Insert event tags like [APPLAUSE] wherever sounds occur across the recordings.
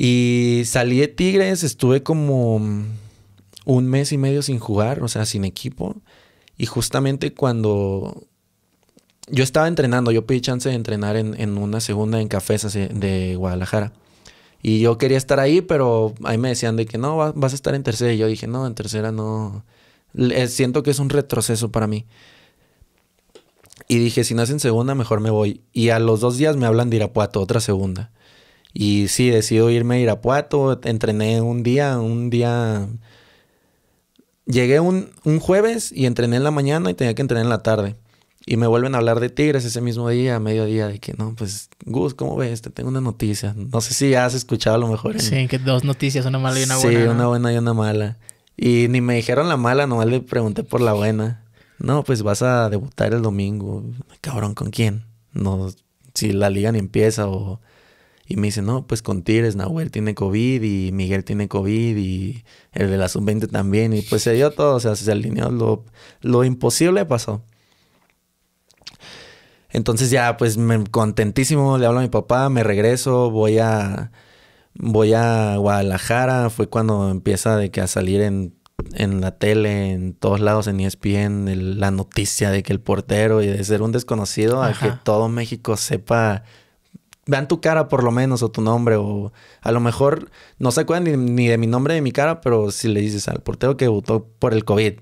Y salí de Tigres, estuve como un mes y medio sin jugar, o sea, sin equipo. Y justamente cuando yo estaba entrenando, yo pedí chance de entrenar en, una segunda en Cafés de Guadalajara. Y yo quería estar ahí, pero ahí me decían de que no, vas a estar en tercera. Y yo dije, no, en tercera no. Eh, siento que es un retroceso para mí. Y dije, si no es en segunda, mejor me voy. Y a los dos días me hablan de Irapuato, otra segunda. Y sí, decido irme a Irapuato, entrené un día, un día... Llegué un, un jueves y entrené en la mañana y tenía que entrenar en la tarde. Y me vuelven a hablar de Tigres ese mismo día, a mediodía, de que no, pues, Gus, ¿cómo ves? Te tengo una noticia. No sé si has escuchado a lo mejor. Sí, que dos noticias, una mala y una buena. Sí, una buena y una mala. Y ni me dijeron la mala, nomás le pregunté por la buena. No, pues vas a debutar el domingo. Cabrón, ¿con quién? No, si la liga ni empieza o y me dice, no, pues con Tires Nahuel tiene COVID y Miguel tiene COVID y el de la sub-20 también. Y pues se dio todo, o sea, se alineó, lo, lo imposible pasó. Entonces ya, pues me, contentísimo, le hablo a mi papá, me regreso, voy a, voy a Guadalajara. Fue cuando empieza de que a salir en la tele, en todos lados, en ESPN, la noticia de que el portero y de ser un desconocido a que todo México sepa vean tu cara por lo menos o tu nombre o a lo mejor no se acuerdan ni, de mi nombre ni de mi cara, pero si le dices al portero que votó por el COVID,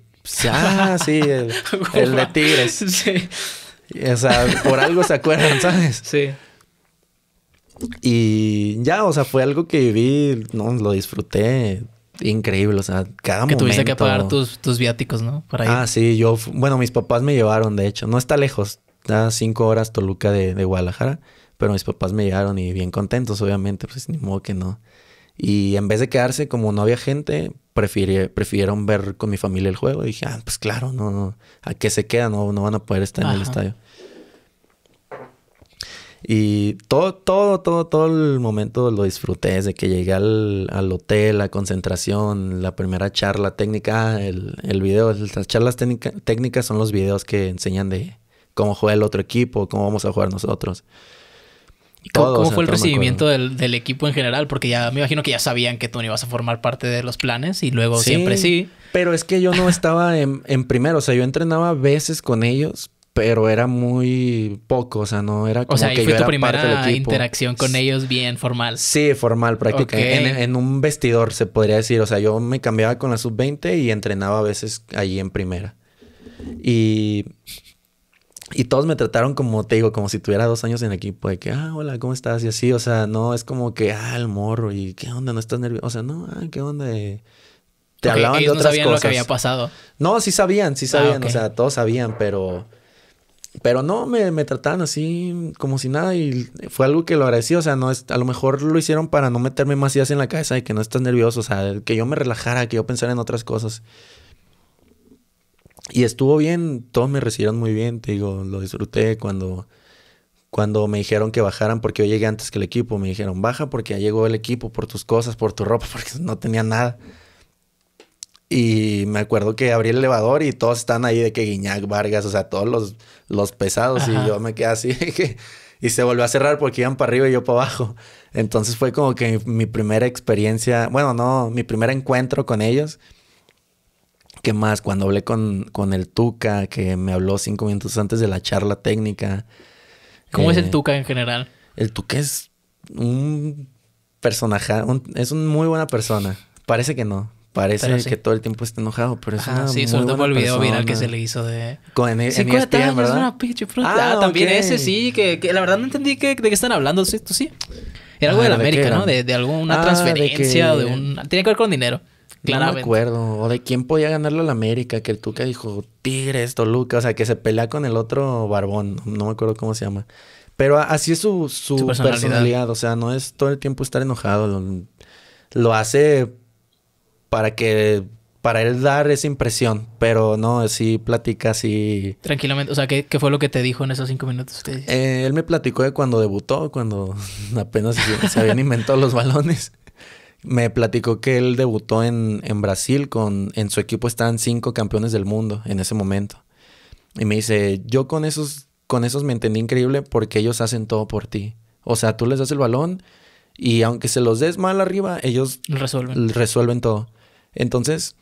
ah, [LAUGHS] sí, el, de Tigres. [LAUGHS] Sí. O sea, por algo se acuerdan, ¿sabes? Sí. Y ya, o sea, fue algo que viví, no, lo disfruté increíble, o sea, cada que momento. Que tuviste que pagar tus, tus viáticos, ¿no? Ah, sí, yo, bueno, mis papás me llevaron, de hecho, no está lejos, está a cinco horas Toluca de, de Guadalajara. Pero mis papás me llegaron y bien contentos, obviamente, pues ni modo que no. Y en vez de quedarse, como no había gente, prefirieron ver con mi familia el juego. Y dije, ah, pues claro, no, no, a qué se queda, no, no van a poder estar en el estadio. Y todo, todo, todo, todo el momento lo disfruté, desde que llegué al, al hotel, la concentración, la primera charla técnica, ah, el, el video, las charlas técnicas, técnicas son los videos que enseñan de cómo juega el otro equipo, cómo vamos a jugar nosotros cómo, fue el recibimiento del, equipo en general? Porque ya me imagino que ya sabían que tú no ibas a formar parte de los planes y luego siempre sí. Pero es que yo no estaba en, primera, primero, o sea, yo entrenaba a veces con ellos, pero era muy poco, o sea, no era como o sea, que fue tu primera interacción con ellos bien formal. Sí, formal, prácticamente. En, en, un vestidor se podría decir, o sea, yo me cambiaba con la sub-20 y entrenaba a veces allí en primera. Y y todos me trataron como, te digo, como si tuviera dos años en el equipo, de que, ah, hola, ¿cómo estás? Y así, o sea, no, es como que, ah, el morro, y qué onda, no estás nervioso, o sea, no, ah, qué onda. Te hablaban de otras no sabían lo que había pasado. No, sí sabían, sí ah, sabían, o sea, todos sabían, pero. Pero no, me, me trataban así como si nada y fue algo que lo agradecí. O sea, no es, a lo mejor lo hicieron para no meterme más ideas en la cabeza Y que no estás nervioso, o sea, que yo me relajara, que yo pensara en otras cosas. Y estuvo bien, todos me recibieron muy bien, te digo, lo disfruté cuando, cuando me dijeron que bajaran, porque yo llegué antes que el equipo, me dijeron, baja porque ya llegó el equipo, por tus cosas, por tu ropa, [LAUGHS] porque no tenía nada. Y me acuerdo que abrí el elevador y todos están ahí de que Guiñac, Vargas, o sea, todos los, los pesados. Y yo me quedé así [LAUGHS] Y se volvió a cerrar porque iban para arriba y yo para abajo. Entonces fue como que mi primera experiencia, bueno, no, mi primer encuentro con ellos más? Cuando hablé con, con el Tuca, que me habló cinco minutos antes de la charla técnica. ¿Cómo es el eh, Tuca en general? El Tuca es un personaje, es una muy buena persona. Parece que no. Parece que todo el tiempo está enojado, pero es ah, sí, sobre todo por el video viral que se le hizo de... Con en, e sí, ah, ah, también ese sí, que, la verdad no entendí que, de qué están hablando, si sí. Era algo ah, de la América, ¿no? De, alguna ah, transferencia o de un... Tiene que ver con dinero. No me acuerdo. O de quién podía ganarlo al América, que el Tuca dijo Tigres, Toluca, o sea, que se pelea con el otro barbón, no me acuerdo cómo se llama. Pero así es su, personalidad. o sea, no es todo el tiempo estar enojado, lo, hace para que para él dar esa impresión, pero no, así platica así. Tranquilamente, o sea, ¿qué, qué fue lo que te dijo en esos cinco minutos? Eh, él me platicó de cuando debutó, cuando [LAUGHS] apenas se habían inventado los balones. Me platicó que él debutó en, Brasil con... En su equipo estaban cinco campeones del mundo en ese momento. Y me dice, yo con esos, con esos me entendí increíble porque ellos hacen todo por ti. O sea, tú les das el balón y aunque se los des mal arriba, ellos resuelven, resuelven todo. Entonces,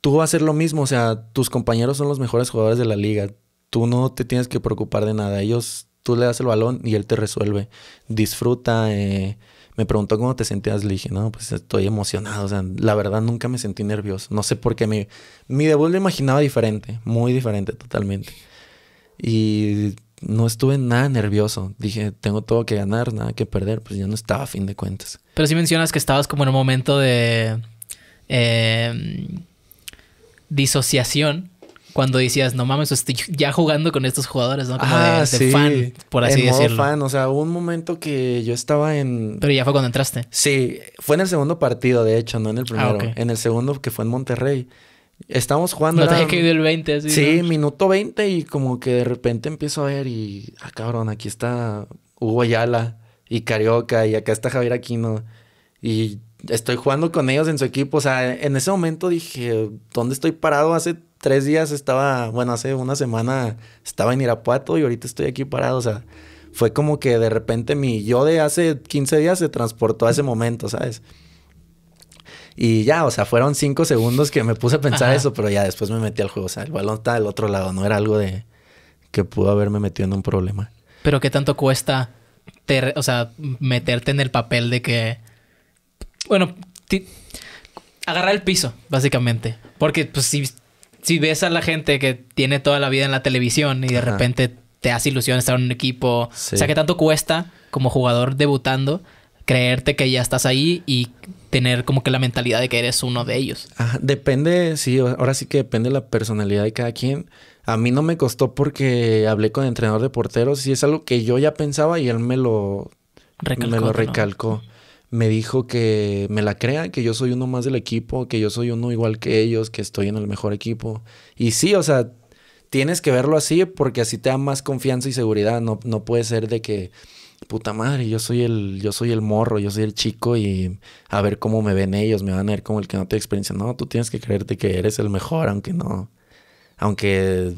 tú vas a hacer lo mismo. O sea, tus compañeros son los mejores jugadores de la liga. Tú no te tienes que preocupar de nada. Ellos, tú le das el balón y él te resuelve. Disfruta, eh, me preguntó cómo te sentías, le dije, no, pues estoy emocionado, o sea, la verdad nunca me sentí nervioso, no sé por qué, mi, mi debut lo imaginaba diferente, muy diferente totalmente. Y no estuve nada nervioso. Dije, tengo todo que ganar, nada que perder. Pues ya no estaba a fin de cuentas. Pero sí mencionas que estabas como en un momento de em, disociación cuando decías, no mames, estoy [LAUGHS] ya jugando con estos jugadores, ¿no? Como de, ah, fan, por así en decirlo. Modo fan, o sea, hubo un momento que yo estaba en. Pero ya fue cuando entraste. Sí, fue en el segundo partido, de hecho, no en el ah, primero. En el segundo, que fue en Monterrey. Estábamos jugando. No te el 20, así. Sí, minuto 20, y como que de repente empiezo a ver y. Ah, cabrón, aquí está Hugo Ayala y Carioca, y acá está Javier Aquino. Y estoy jugando con ellos en su equipo. O sea, en ese momento dije, ¿dónde estoy parado hace tres días estaba, bueno, hace una semana estaba en Irapuato y ahorita estoy aquí parado, o sea, fue como que de repente mi yo de hace 15 días se transportó a ese momento, ¿sabes? Y ya, o sea, fueron cinco segundos que me puse a pensar eso, pero ya después me metí al juego. O sea, el balón está del otro lado, no era algo de que pudo haberme metido en un problema. Pero qué tanto cuesta, o sea, meterte en el papel de que, bueno, agarrar el piso, básicamente. Porque pues si si ves a la gente que tiene toda la vida en la televisión y de repente te hace ilusión estar en un equipo, o sea, que tanto cuesta como jugador debutando creerte que ya estás ahí y tener como que la mentalidad de que eres uno de ellos. depende, sí, ahora sí que depende la personalidad de cada quien. A mí no me costó porque hablé con el entrenador de porteros y es algo que yo ya pensaba y él me lo recalcó. lo me dijo que me la crea, que yo soy uno más del equipo, que yo soy uno igual que ellos, que estoy en el mejor equipo. Y sí, o sea, tienes que verlo así porque así te da más confianza y seguridad. No, no puede ser de que, puta madre, yo soy, el, yo soy el morro, yo soy el chico y a ver cómo me ven ellos, me van a ver como el que no tiene experiencia. No, tú tienes que creerte que eres el mejor, aunque no. Aunque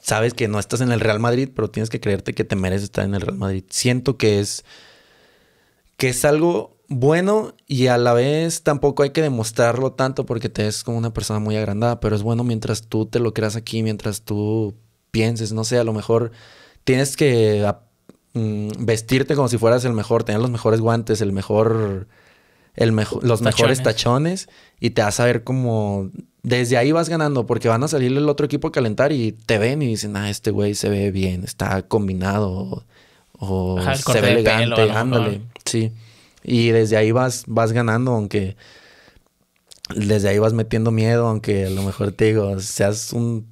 sabes que no estás en el Real Madrid, pero tienes que creerte que te mereces estar en el Real Madrid. Siento que es que es algo bueno y a la vez tampoco hay que demostrarlo tanto porque te ves como una persona muy agrandada, pero es bueno mientras tú te lo creas aquí, mientras tú pienses, no sé, a lo mejor tienes que mm, vestirte como si fueras el mejor, tener los mejores guantes, el mejor, el mejor los mejores tachones y te vas a ver como desde ahí vas ganando porque van a salir el otro equipo a calentar y te ven y dicen, ah, este güey se ve bien, está combinado o, se ve elegante, ándale. Sí. Y desde ahí vas, vas ganando, aunque desde ahí vas metiendo miedo, aunque a lo mejor te digo, seas un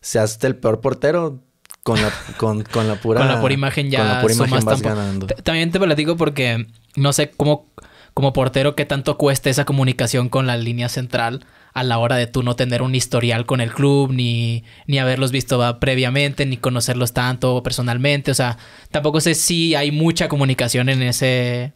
seas el peor portero, con la, [LAUGHS] con, la pura... Con la pura imagen ya con vas ganando. También te platico porque no sé cómo como portero, qué tanto cuesta esa comunicación con la línea central a la hora de tú no tener un historial con el club, ni, ni haberlos visto previamente, ni conocerlos tanto personalmente. O sea, tampoco sé si hay mucha comunicación en ese,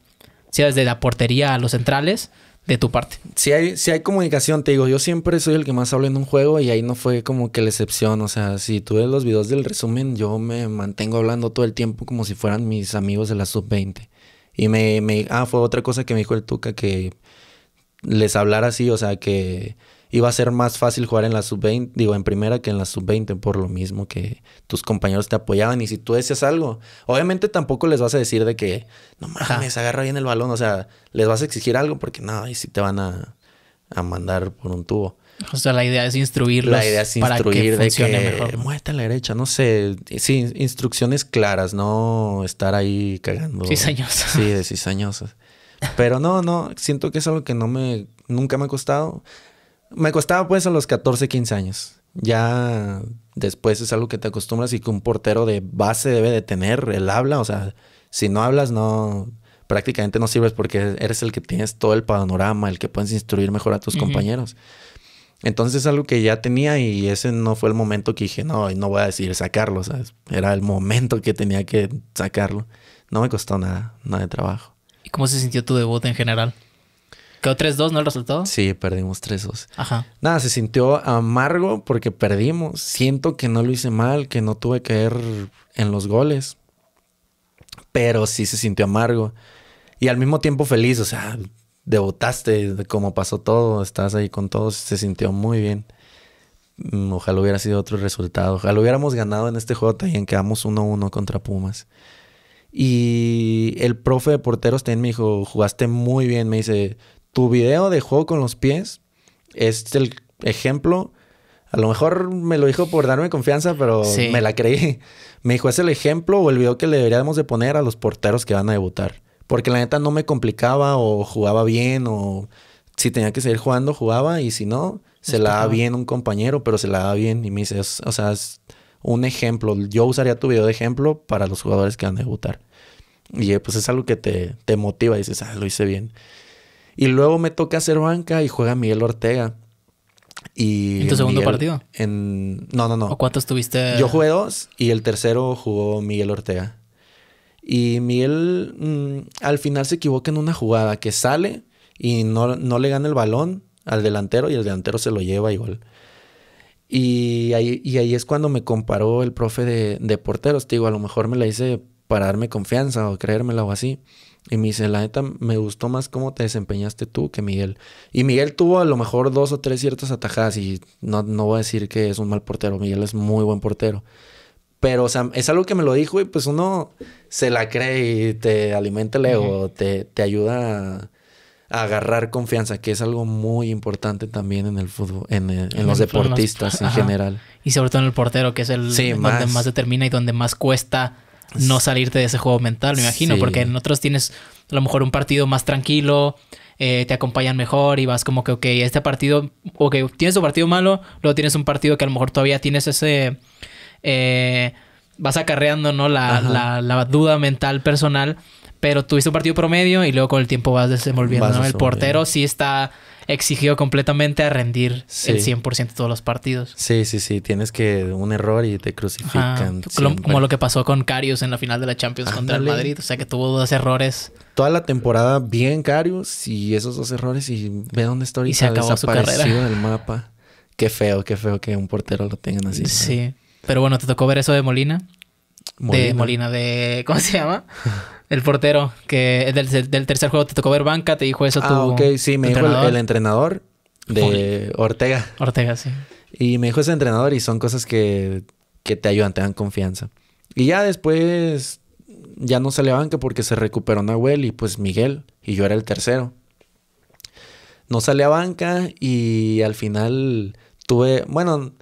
si desde la portería a los centrales de tu parte. Si hay, si hay comunicación, te digo, yo siempre soy el que más hablo en un juego y ahí no fue como que la excepción. O sea, si tú ves los videos del resumen, yo me mantengo hablando todo el tiempo como si fueran mis amigos de la sub-20. Y me, me, ah, fue otra cosa que me dijo el Tuca que les hablara así, o sea, que iba a ser más fácil jugar en la sub-20, digo, en primera que en la sub-20, por lo mismo que tus compañeros te apoyaban. Y si tú decías algo, obviamente tampoco les vas a decir de que, no mames, agarra bien el balón, o sea, les vas a exigir algo porque nada, y si te van a mandar por un tubo. O sea, la idea es instruirlos. La idea es instruir para mejor. muévete a la derecha, no sé. Sí, instrucciones claras, no estar ahí cagando. Cizañosas. Sí, de cizañosas. Pero no, no, siento que es algo que no me, nunca me ha costado. Me costaba pues a los 14, 15 años. Ya después es algo que te acostumbras y que un portero de base debe de tener, el habla, o sea, si no hablas no, prácticamente no sirves porque eres el que tienes todo el panorama, el que puedes instruir mejor a tus compañeros. Entonces es algo que ya tenía y ese no fue el momento que dije, no, no voy a decidir sacarlo, ¿sabes? Era el momento que tenía que sacarlo. No me costó nada, nada de trabajo. ¿Y cómo se sintió tu debut en general? ¿Quedó 3-2, no el resultado? Sí, perdimos 3-2. Ajá. Nada, se sintió amargo porque perdimos. Siento que no lo hice mal, que no tuve que caer en los goles. Pero sí se sintió amargo. Y al mismo tiempo feliz, o sea, debutaste, como pasó todo, estás ahí con todos, se sintió muy bien. Mm, ojalá hubiera sido otro resultado. Ojalá hubiéramos ganado en este juego también, quedamos 1-1 contra Pumas. Y el profe de porteros también me dijo, jugaste muy bien, me dice, tu video de juego con los pies es el ejemplo. A lo mejor me lo dijo por darme confianza, pero me la creí. [LAUGHS] Me dijo, es el ejemplo o el video que le deberíamos de poner a los porteros que van a debutar. Porque la neta no me complicaba o jugaba bien o si tenía que seguir jugando, jugaba y si no, se la da bien un compañero, pero se la da bien y me dice, o sea, es un ejemplo. Yo usaría tu video de ejemplo para los jugadores que van a debutar. Y eh, pues es algo que te, motiva, y dices, ah, lo hice bien. Y luego me toca hacer banca y juega Miguel Ortega. Y ¿En tu segundo partido? No, no, no. ¿O cuántos tuviste? Yo jugué dos y el tercero jugó Miguel Ortega. Y Miguel mm, al final se equivoca en una jugada que sale y no, le gana el balón al delantero y el delantero se lo lleva igual. Y ahí, es cuando me comparó el profe de, porteros. Te digo, a lo mejor me la hice para darme confianza o creérmela o así. Y me dice, la neta, me gustó más cómo te desempeñaste tú que Miguel. Y Miguel tuvo a lo mejor dos o tres ciertas atajadas y no, no voy a decir que es un mal portero. Miguel es muy buen portero. Pero, o sea, es algo que me lo dijo y pues uno se la cree y te alimenta el ego, te, te, ayuda a, agarrar confianza, que es algo muy importante también en el fútbol, en, eh, los deportistas en general. Y sobre todo en el portero, que es el donde más... determina y donde más cuesta no salirte de ese juego mental, me imagino, porque en otros tienes a lo mejor un partido más tranquilo, eh, te acompañan mejor y vas como que, ok, este partido, ok, tienes un partido malo, luego tienes un partido que a lo mejor todavía tienes ese, eh, vas acarreando, ¿no? La, la, duda mental personal. Pero tuviste un partido promedio y luego con el tiempo vas desenvolviendo, El portero sí está exigido completamente a rendir el 100% de todos los partidos. Sí, sí, sí. Tienes que un error y te crucifican. como lo que pasó con Carius en la final de la Champions contra el Madrid. O sea, que tuvo dos errores. Toda la temporada bien Carius y esos dos errores y ve dónde está Y se acabó su carrera. del mapa. Qué feo, qué feo que un portero lo tengan así. Sí. Pero bueno, te tocó ver eso de Molina. De Molina, de. ¿Cómo se llama? El portero, que del, del tercer juego te tocó ver banca, te dijo eso tú. Ah, ok, sí, me dijo El, entrenador de Ortega. Ortega, sí. Y me dijo ese entrenador y son cosas que, que te ayudan, te dan confianza. Y ya después ya no sale a banca porque se recuperó Nahuel y pues Miguel, y yo era el tercero. No salí a banca y al final tuve, bueno,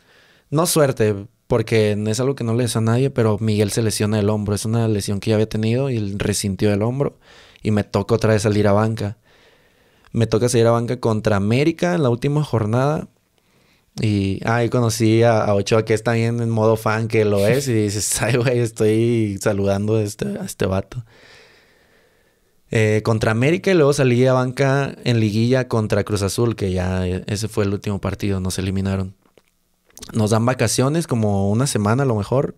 no suerte, porque es algo que no le a nadie, pero Miguel se lesiona el hombro. Es una lesión que ya había tenido y él resintió el hombro. Y me toca otra vez salir a banca. Me toca salir a banca contra América en la última jornada. Y ahí conocí a, Ochoa, que está bien en modo fan, que lo es. Y dices, [LAUGHS] ay, güey, estoy saludando a este, este vato. Eh, contra América y luego salí a banca en liguilla contra Cruz Azul, que ya eh, ese fue el último partido, nos eliminaron. Nos dan vacaciones como una semana a lo mejor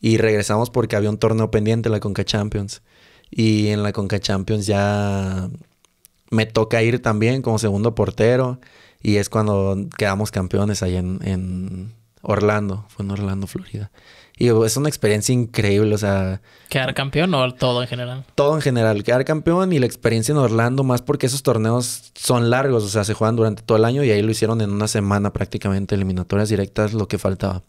y regresamos porque había un torneo pendiente, la Conca Champions. Y en la Conca Champions ya me toca ir también como segundo portero y es cuando quedamos campeones ahí en, en Orlando, fue en Orlando, Florida. Y es una experiencia increíble, o sea... ¿Quedar campeón o todo en general? Todo en general, quedar campeón y la experiencia en Orlando, más porque esos torneos son largos, o sea, se juegan durante todo el año y ahí lo hicieron en una semana prácticamente, eliminatorias directas, lo que faltaba.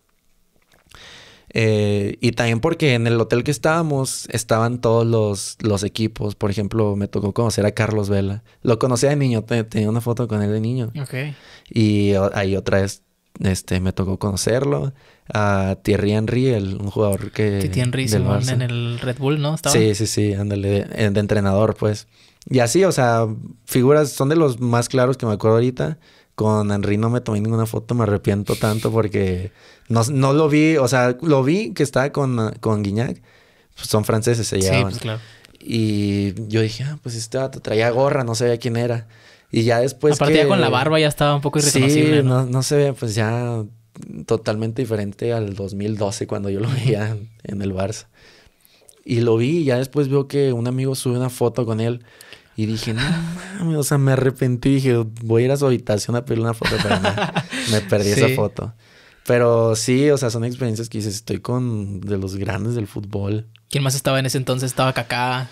Eh, y también porque en el hotel que estábamos estaban todos los, los equipos. Por ejemplo, me tocó conocer a Carlos Vela. Lo conocía de niño, tenía una foto con él de niño. Ok. Y ahí otra vez este, me tocó conocerlo. A Thierry Henry, el, un jugador que... Thierry Henry del en el Red Bull, ¿no? ¿Estaba? Sí, sí, sí, ándale, de, entrenador, pues. Y así, o sea, figuras, son de los más claros que me acuerdo ahorita. Con Henry no me tomé ninguna foto, me arrepiento tanto porque no, no lo vi, o sea, lo vi que estaba con, con Guignac. Pues son franceses, se llamaban. Sí, pues claro. Y yo dije, ah, pues este te traía gorra, no sabía quién era. Y ya después. Aparte, ya con la barba ya estaba un poco irreconocible. Sí, ¿no? No, se ve, pues ya totalmente diferente al 2012 cuando yo lo veía en el Barça. Y lo vi y ya después veo que un amigo sube una foto con él y dije, no o sea, me arrepentí. Dije, voy a ir a su habitación a pedirle una foto, pero no, [LAUGHS] me perdí esa foto. Pero sí, o sea, son experiencias que dices, estoy con de los grandes del fútbol. ¿Quién más estaba en ese entonces? ¿Estaba Kaká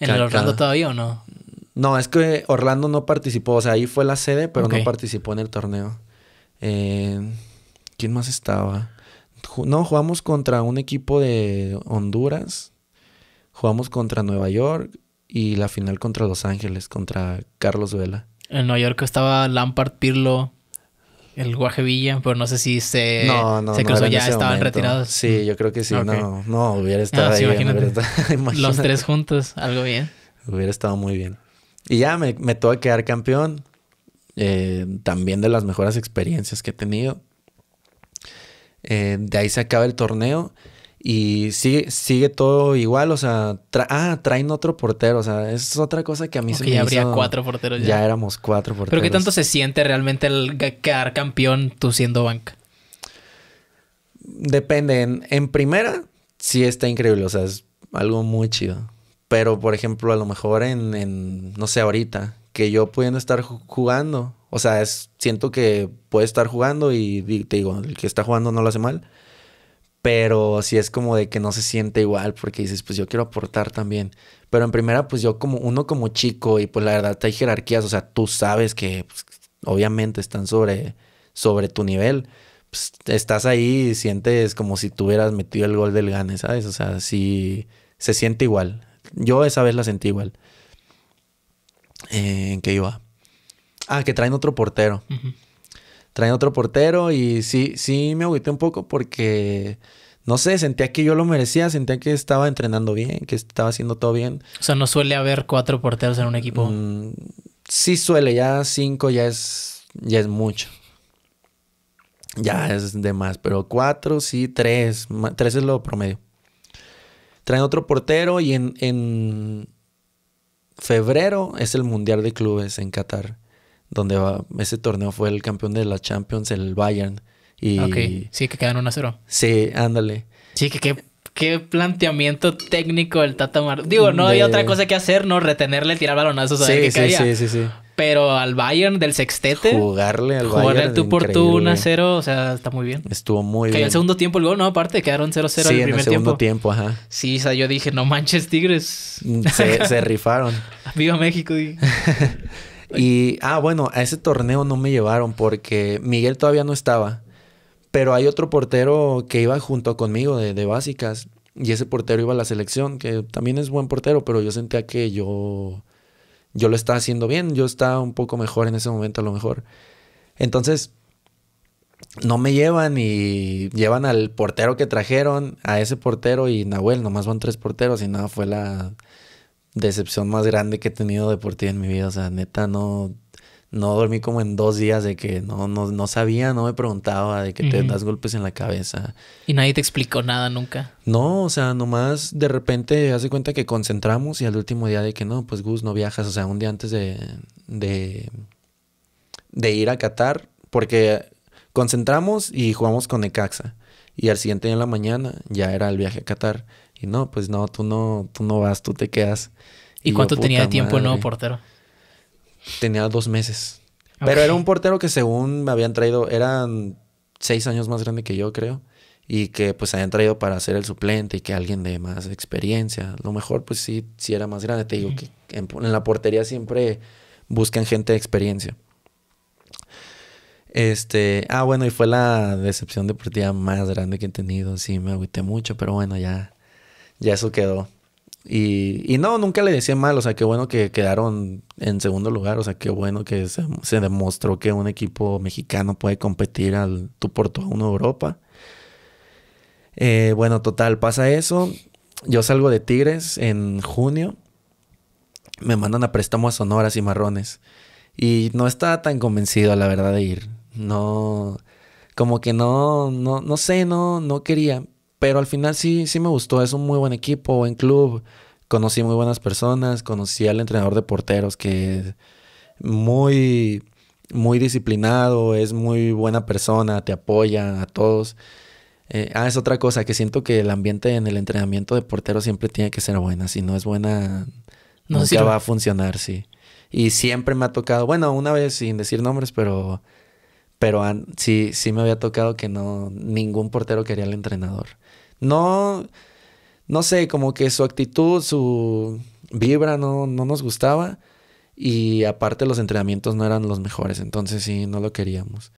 en el Orlando todavía o no? No, es que Orlando no participó. O sea, ahí fue la sede, pero no participó en el torneo. Eh, ¿Quién más estaba? No, jugamos contra un equipo de Honduras. Jugamos contra Nueva York. Y la final contra Los Ángeles, contra Carlos Vela. En Nueva York estaba Lampard, Pirlo, el Guaje Villa, pero no sé si se, se cruzó ya, estaban retirados. Sí, yo creo que sí. No, no, hubiera ah, Hubiera estado [LAUGHS] Los tres juntos, algo bien. Hubiera estado muy bien. Y ya me, me tuve que quedar campeón. Eh, también de las mejores experiencias que he tenido. Eh, de ahí se acaba el torneo. Y sigue, sigue todo igual, o sea, ah, traen otro portero, o sea, es otra cosa que a mí se me ya habría cuatro porteros ya. Ya éramos cuatro porteros. Pero ¿qué tanto se siente realmente el quedar campeón tú siendo banca? Depende, en, en primera sí está increíble, o sea, es algo muy chido. Pero, por ejemplo, a lo mejor en, no sé, ahorita, que yo pudiendo estar jugando, o sea, es, siento que puede estar jugando y, te digo, el que está jugando no lo hace mal, pero si sí es como de que no se siente igual porque dices, pues yo quiero aportar también. Pero en primera, pues yo como uno como chico y pues la verdad hay jerarquías, o sea, tú sabes que pues, obviamente están sobre, sobre tu nivel. Pues, estás ahí y sientes como si tuvieras metido el gol del gane, ¿sabes? O sea, sí se siente igual. Yo esa vez la sentí igual. Eh, ¿En qué iba? Ah, que traen otro portero. Traen otro portero y sí, sí me agüité un poco porque no sé, sentía que yo lo merecía, sentía que estaba entrenando bien, que estaba haciendo todo bien. O sea, no suele haber cuatro porteros en un equipo. Mm, sí suele, ya cinco ya es, ya es mucho. Ya es de más, pero cuatro, sí, tres, tres es lo promedio. Traen otro portero y en, en febrero es el Mundial de Clubes en Qatar, donde va, ese torneo fue el campeón de la Champions, el Bayern. Y, ok, sí, que quedan 1 a 0. Sí, ándale. Sí, que qué, planteamiento técnico el Tata Mar. Digo, no había otra cosa que hacer, ¿no? Retenerle, tirar balonazos a sí, sí, Sí, sí, sí. Pero al Bayern del sextete. Jugarle al Bayern. Jugarle tú por tú 1-0, o sea, está muy bien. Estuvo muy que bien. el segundo tiempo el gol, ¿no? Aparte, quedaron 0-0 sí, el primer en segundo tiempo. ajá. Sí, o sea, yo dije, no manches, Tigres. Mm, [LAUGHS] se, rifaron. Viva México. Dije. [LAUGHS] y, ah, bueno, a ese torneo no me llevaron porque Miguel todavía no estaba. Pero hay otro portero que iba junto conmigo de, de básicas. Y ese portero iba a la selección, que también es buen portero, pero yo sentía que yo yo lo estaba haciendo bien, yo estaba un poco mejor en ese momento a lo mejor. Entonces, no me llevan y llevan al portero que trajeron, a ese portero y Nahuel, nomás van tres porteros y nada, fue la decepción más grande que he tenido deportiva en mi vida, o sea, neta, no, no dormí como en dos días de que no, no, no sabía, no me preguntaba, de que te das golpes en la cabeza. Y nadie te explicó nada nunca. No, o sea, nomás de repente hace cuenta que concentramos y al último día de que no, pues Gus, no viajas. O sea, un día antes de, de, ir a Qatar, porque concentramos y jugamos con Ecaxa. Y al siguiente día en la mañana ya era el viaje a Qatar. Y no, pues no, tú no, tú no vas, tú te quedas. ¿Y, cuánto tenía de tiempo no el nuevo portero? tenía dos meses. Pero era un portero que según me habían traído, eran seis años más grande que yo, creo. Y que pues habían traído para ser el suplente y que alguien de más experiencia. lo mejor, pues sí, sí era más grande. Te digo que en, en, la portería siempre buscan gente de experiencia. Este, ah, bueno, y fue la decepción deportiva más grande que he tenido. Sí, me agüité mucho, pero bueno, ya, ya eso quedó. Y, no, nunca le decía mal, o sea, qué bueno que quedaron en segundo lugar, o sea, qué bueno que se, demostró que un equipo mexicano puede competir al tú por tú a uno Europa. Eh, bueno, total, pasa eso. Yo salgo de Tigres en junio. Me mandan a préstamo a Sonoras y Marrones. Y no estaba tan convencido, la verdad, de ir. No, como que no, no, no sé, no, no quería. Pero al final sí, sí me gustó. Es un muy buen equipo, buen club. Conocí muy buenas personas. Conocí al entrenador de porteros que es muy, muy disciplinado, es muy buena persona, te apoya a todos. Eh, ah, es otra cosa, que siento que el ambiente en el entrenamiento de porteros siempre tiene que ser buena. Si no es buena, no nunca va a funcionar, sí. Y siempre me ha tocado, bueno, una vez sin decir nombres, pero, pero sí, sí me había tocado que no, ningún portero quería al entrenador no, no sé, como que su actitud, su vibra no, no nos gustaba. Y aparte los entrenamientos no eran los mejores, entonces sí, no lo queríamos.